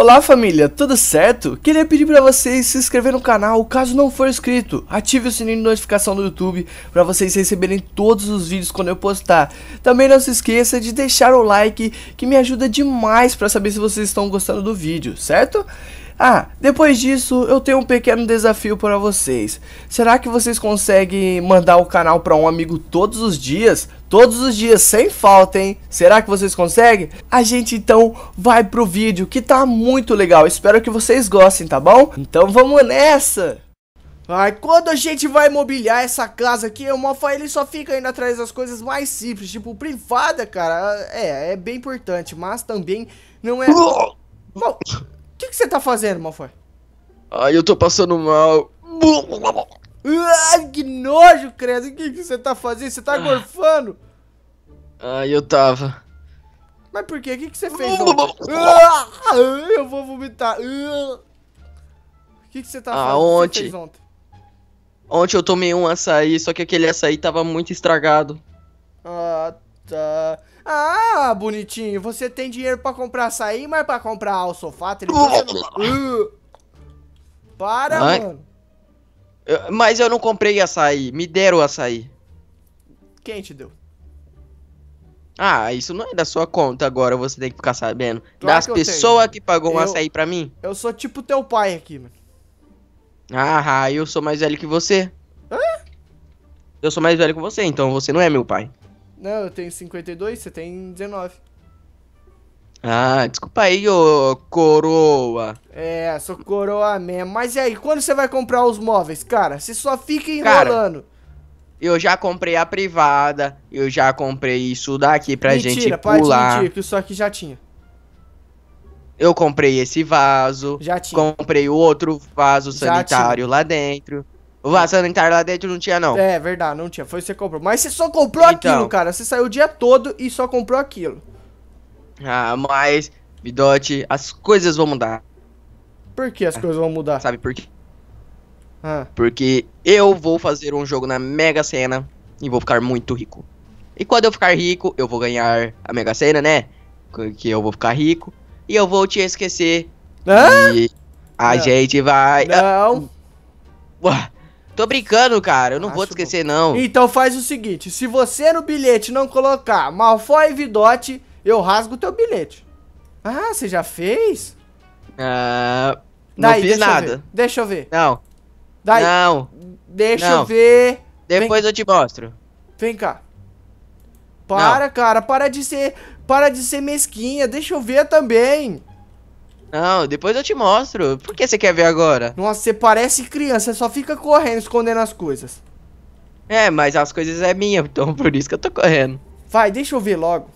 Olá família, tudo certo? Queria pedir para vocês se inscrever no canal caso não for inscrito. Ative o sininho de notificação do YouTube para vocês receberem todos os vídeos quando eu postar. Também não se esqueça de deixar o like que me ajuda demais para saber se vocês estão gostando do vídeo, certo? Ah, depois disso eu tenho um pequeno desafio para vocês. Será que vocês conseguem mandar o canal para um amigo todos os dias? Todos os dias, sem falta, hein? Será que vocês conseguem? A gente então vai pro vídeo que tá muito legal. Espero que vocês gostem, tá bom? Então vamos nessa! Ai, quando a gente vai mobiliar essa casa aqui, o Mofa ele só fica indo atrás das coisas mais simples, tipo privada, cara. É, é bem importante, mas também não é. Uh! tá fazendo, Malfoy? Ai, eu tô passando mal. Ai, que nojo, credo. O que, que você tá fazendo? Você tá ah. gorfando? Ai, eu tava. Mas por quê? O que, que você fez? Ah, ah, eu vou vomitar. Ah. O que, que você tá fazendo? Ah, ontem. ontem? Ontem eu tomei um açaí, só que aquele açaí tava muito estragado. Ah, tá. Ah, bonitinho, você tem dinheiro pra comprar açaí, mas pra comprar o sofá, tricotando... uh, Para, Ai. mano. Eu, mas eu não comprei açaí, me deram açaí. Quem te deu? Ah, isso não é da sua conta agora, você tem que ficar sabendo. Claro das pessoas que pagou eu, açaí pra mim. Eu sou tipo teu pai aqui, mano. Ah, eu sou mais velho que você. Hã? Eu sou mais velho que você, então você não é meu pai. Não, eu tenho 52, você tem 19. Ah, desculpa aí, ô coroa. É, sou coroa mesmo. Mas e aí, quando você vai comprar os móveis, cara? Você só fica enrolando. Cara, eu já comprei a privada, eu já comprei isso daqui pra Mentira, gente pular. Mentira, que isso aqui já tinha. Eu comprei esse vaso, já tinha. comprei o outro vaso sanitário lá dentro. O vaso sanitário lá dentro não tinha, não. É, verdade, não tinha. Foi você que comprou. Mas você só comprou então. aquilo, cara. Você saiu o dia todo e só comprou aquilo. Ah, mas, Bidote, as coisas vão mudar. Por que as coisas vão mudar? Sabe por quê? Ah. Porque eu vou fazer um jogo na Mega Sena e vou ficar muito rico. E quando eu ficar rico, eu vou ganhar a Mega Sena, né? Que eu vou ficar rico. E eu vou te esquecer. Ah? E a não. gente vai. Não. Ah, Tô brincando, cara. Eu não Acho vou te esquecer, bom. não. Então faz o seguinte: se você no bilhete não colocar Malfoy e Vidote, eu rasgo o teu bilhete. Ah, você já fez? Ah, Daí, não fiz deixa nada. Eu deixa eu ver. Não. Daí, não. Deixa não. eu ver. Depois Vem... eu te mostro. Vem cá. Para, não. cara. Para de ser. Para de ser mesquinha. Deixa eu ver também. Não, depois eu te mostro. Por que você quer ver agora? Nossa, você parece criança, só fica correndo, escondendo as coisas. É, mas as coisas é minha, então por isso que eu tô correndo. Vai, deixa eu ver logo.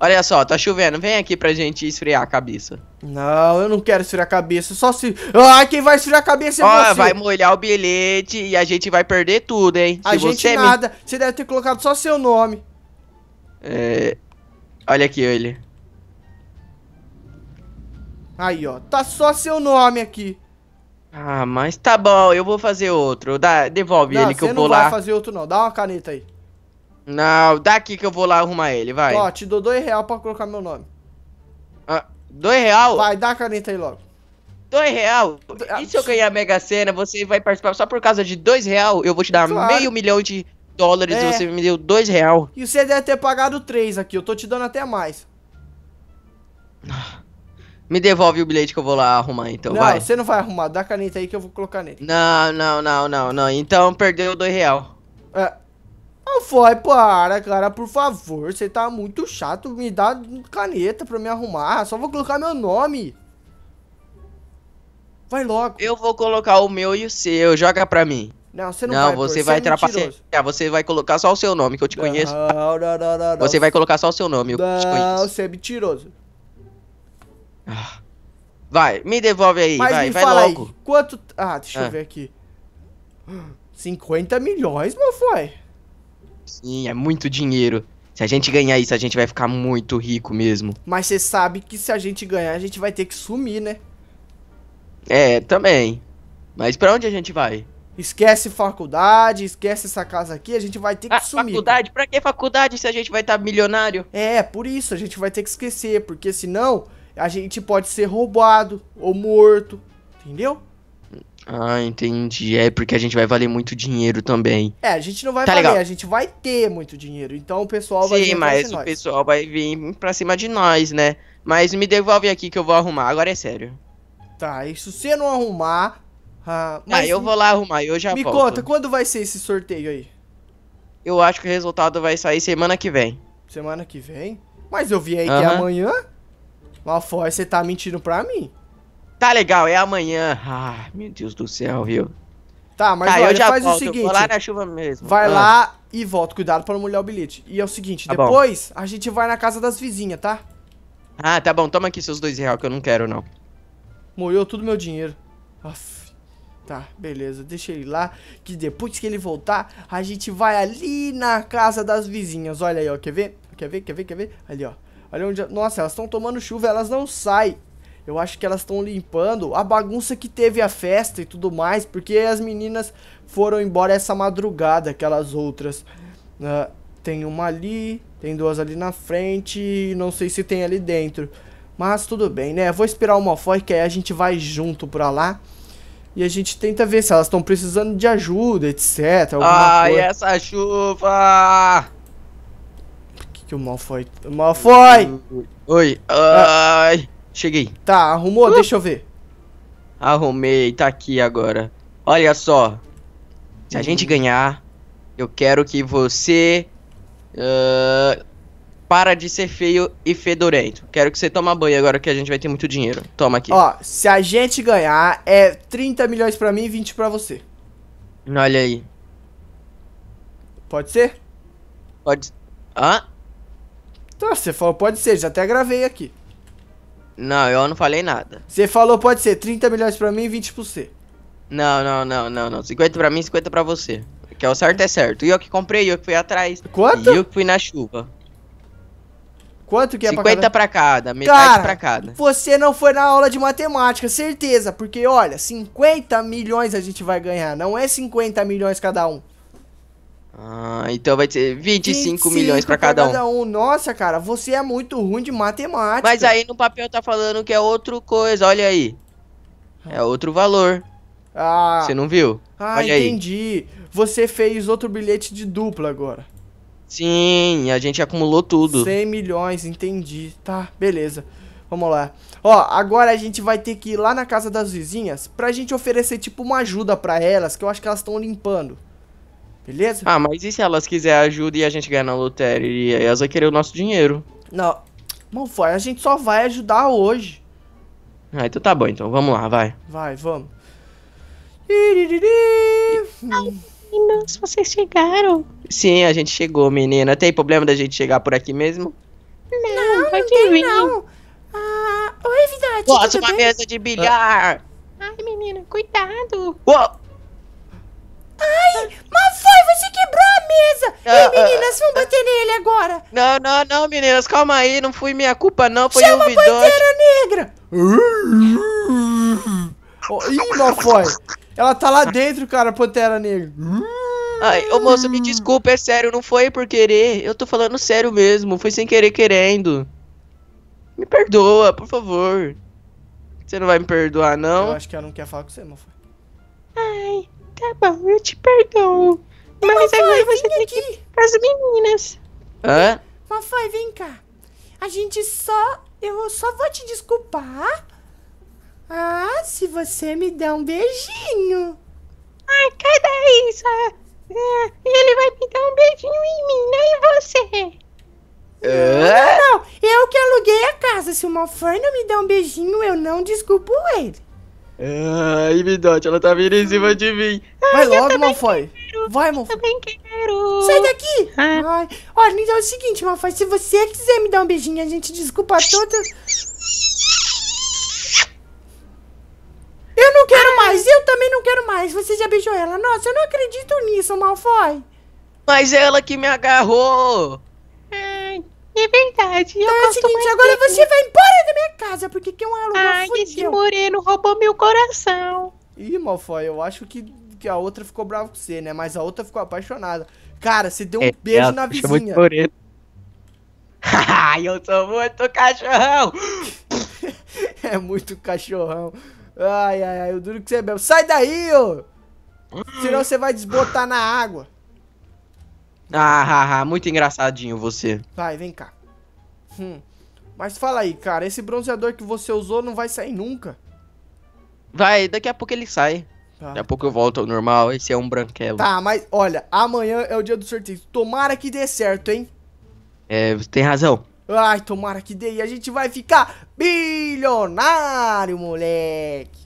Olha só, tá chovendo. Vem aqui pra gente esfriar a cabeça. Não, eu não quero esfriar a cabeça. Só se. Ah, quem vai esfriar a cabeça é Ó, você. vai molhar o bilhete e a gente vai perder tudo, hein? A se gente você nada. Me... Você deve ter colocado só seu nome. É. Olha aqui, ele. Aí, ó. Tá só seu nome aqui. Ah, mas tá bom, eu vou fazer outro. Dá, devolve não, ele que eu vou lá. Não, não vai fazer outro não. Dá uma caneta aí. Não, dá aqui que eu vou lá arrumar ele, vai. Ó, te dou dois real pra colocar meu nome. Ah, dois real? Vai, dá a caneta aí logo. Dois real? Ah, e se eu ganhar Mega Sena, você vai participar só por causa de dois real? Eu vou te dar claro. meio milhão de dólares é. você me deu dois real. E você deve ter pagado três aqui, eu tô te dando até mais. Ah. Me devolve o bilhete que eu vou lá arrumar, então, não, vai. você não vai arrumar. Dá a caneta aí que eu vou colocar nele. Não, não, não, não, não. Então perdeu dois real. É. Não ah, foi, para, cara, por favor. Você tá muito chato. Me dá caneta pra me arrumar. Só vou colocar meu nome. Vai logo. Eu vou colocar o meu e o seu. Joga pra mim. Não, você não, não vai, você vai é ah, Você vai colocar só o seu nome, que eu te não, conheço. Não, não, não, não, Você vai colocar só o seu nome, eu não, te conheço. Não, você é mentiroso. Ah. Vai, me devolve aí, Mas vai, me vai fala logo. Aí, quanto. Ah, deixa eu ah. ver aqui. 50 milhões, meu foi? Sim, é muito dinheiro. Se a gente ganhar isso, a gente vai ficar muito rico mesmo. Mas você sabe que se a gente ganhar, a gente vai ter que sumir, né? É, também. Mas para onde a gente vai? Esquece faculdade, esquece essa casa aqui, a gente vai ter que ah, sumir. Faculdade? Pra que faculdade se a gente vai estar tá milionário? É, por isso, a gente vai ter que esquecer, porque senão a gente pode ser roubado ou morto, entendeu? Ah, entendi. É porque a gente vai valer muito dinheiro também. É, a gente não vai tá valer, legal. a gente vai ter muito dinheiro. Então o pessoal Sim, vai Sim, mas o nós. pessoal vai vir pra cima de nós, né? Mas me devolve aqui que eu vou arrumar, agora é sério. Tá, isso se você não arrumar. Ah, tá, mas ah, eu vou lá arrumar, eu já me volto. Me conta, quando vai ser esse sorteio aí? Eu acho que o resultado vai sair semana que vem. Semana que vem? Mas eu vi aí uhum. que é amanhã? Malfoy, você tá mentindo pra mim. Tá legal, é amanhã. Ah, meu Deus do céu, viu? Tá, mas tá, olha, faz volto, o seguinte. Vou lá na chuva mesmo. Vai ah. lá e volta. Cuidado pra não molhar o bilhete. E é o seguinte, tá depois bom. a gente vai na casa das vizinhas, tá? Ah, tá bom. Toma aqui seus dois reais que eu não quero, não. Molhou tudo meu dinheiro. Aff. Tá, beleza. Deixa ele lá. Que depois que ele voltar, a gente vai ali na casa das vizinhas. Olha aí, ó. Quer ver? Quer ver? Quer ver? Quer ver? Ali, ó. Olha onde... Nossa, elas estão tomando chuva, elas não saem. Eu acho que elas estão limpando a bagunça que teve a festa e tudo mais, porque as meninas foram embora essa madrugada, aquelas outras. Uh, tem uma ali, tem duas ali na frente, não sei se tem ali dentro. Mas tudo bem, né? vou esperar uma Malfoy, que aí a gente vai junto pra lá. E a gente tenta ver se elas estão precisando de ajuda, etc. Ai, coisa. essa chuva! que o Malfoy... Malfoy! Oi, ah. ai, cheguei. Tá, arrumou? Uh. Deixa eu ver. Arrumei, tá aqui agora. Olha só, se a gente uhum. ganhar, eu quero que você uh, para de ser feio e fedorento. Quero que você toma banho agora que a gente vai ter muito dinheiro. Toma aqui. Ó, se a gente ganhar, é 30 milhões para mim e 20 para você. Olha aí. Pode ser? Pode. Hã? Ah? Tá, você falou, pode ser, já até gravei aqui. Não, eu não falei nada. Você falou, pode ser, 30 milhões pra mim e 20 pro você. Não, não, não, não, não. 50 pra mim, 50 pra você. Que é o certo é certo. E eu que comprei, eu que fui atrás. Quanto? E eu que fui na chuva. Quanto que é 50 pra cada? pra cada, metade Cara, pra cada. Você não foi na aula de matemática, certeza. Porque, olha, 50 milhões a gente vai ganhar. Não é 50 milhões cada um. Ah, então vai ser 25, 25 milhões para cada, cada um. um. Nossa, cara, você é muito ruim de matemática. Mas aí no papel tá falando que é outra coisa, olha aí. É outro valor. Ah. Você não viu? Ah, olha entendi. Aí. Você fez outro bilhete de dupla agora. Sim, a gente acumulou tudo. 100 milhões, entendi. Tá, beleza. Vamos lá. Ó, agora a gente vai ter que ir lá na casa das vizinhas pra gente oferecer tipo uma ajuda pra elas, que eu acho que elas estão limpando. Beleza? Ah, mas e se elas quiserem ajuda e a gente ganhar na loteria? Elas vão querer o nosso dinheiro. Não. Malfoy, a gente só vai ajudar hoje. Ah, então tá bom, então. Vamos lá, vai. Vai, vamos. Ai, meninas, vocês chegaram. Sim, a gente chegou, menina. Tem problema da gente chegar por aqui mesmo? Não, não pode tem, vir. não. Ah, oi, Vidade. Posso uma bem? mesa de bilhar. Ah. Ai, menina, cuidado. Uou. Ai, mãe. Vai, você quebrou a mesa! Ah, Ei, meninas, vamos bater nele agora! Não, não, não, meninas, calma aí, não foi minha culpa, não, foi o Vidonte. Chama a Pantera Negra! oh, ih, Malfoy! Ela tá lá dentro, cara, Pantera Negra. Ai, ô moço, me desculpa, é sério, não foi por querer. Eu tô falando sério mesmo, foi sem querer querendo. Me perdoa, por favor. Você não vai me perdoar, não? Eu acho que ela não quer falar com você, Malfoy. Ai, tá bom, eu te perdoo. Mas, Mas agora você tem aqui. que as meninas. Hã? Fafai, vem cá. A gente só... Eu só vou te desculpar. Ah, se você me der um beijinho. Ah, cai daí, Isa. ele vai me dar um beijinho em mim, não em você. Ah? Não, não, eu que aluguei a casa. Se o Malfoy não me der um beijinho, eu não desculpo ele. Ai, Bidote, ela tá vindo em cima de mim. Vai Ai, logo, Malfoy. Quero. Vai, Malfoy. Também quero. Sai daqui. Ah. Ai. Olha, então é o seguinte, Malfoy. Se você quiser me dar um beijinho, a gente desculpa todas... Eu não quero Ai. Ah. mais. Eu também não quero mais. Você já beijou ela. Nossa, eu não acredito nisso, Malfoy. Mas é ela que me agarrou. É verdade. Então é o seguinte, agora você da minha casa, porque que é um aluno Ai, esse moreno roubou meu coração. Ih, Malfoy, eu acho que, que a outra ficou brava com você, né? Mas a outra ficou apaixonada. Cara, você deu um é, beijo na vizinha. Muito eu sou muito cachorrão. é muito cachorrão. Ai, ai, ai, o duro que você é bebe. Sai daí, ô! Senão você vai desbotar na água. Ah, ah, ah, muito engraçadinho você. Vai, vem cá. Hum. Mas fala aí, cara, esse bronzeador que você usou não vai sair nunca. Vai, daqui a pouco ele sai. Tá. Daqui a pouco eu volto ao normal, esse é um branquelo. Tá, mas olha, amanhã é o dia do sorteio. Tomara que dê certo, hein? É, você tem razão. Ai, tomara que dê e a gente vai ficar bilionário, moleque.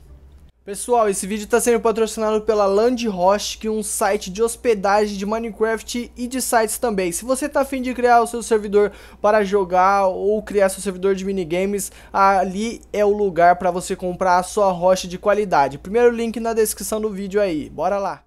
Pessoal, esse vídeo está sendo patrocinado pela Land Roche, que é um site de hospedagem de Minecraft e de sites também. Se você está afim de criar o seu servidor para jogar ou criar seu servidor de minigames, ali é o lugar para você comprar a sua host de qualidade. Primeiro link na descrição do vídeo aí, bora lá!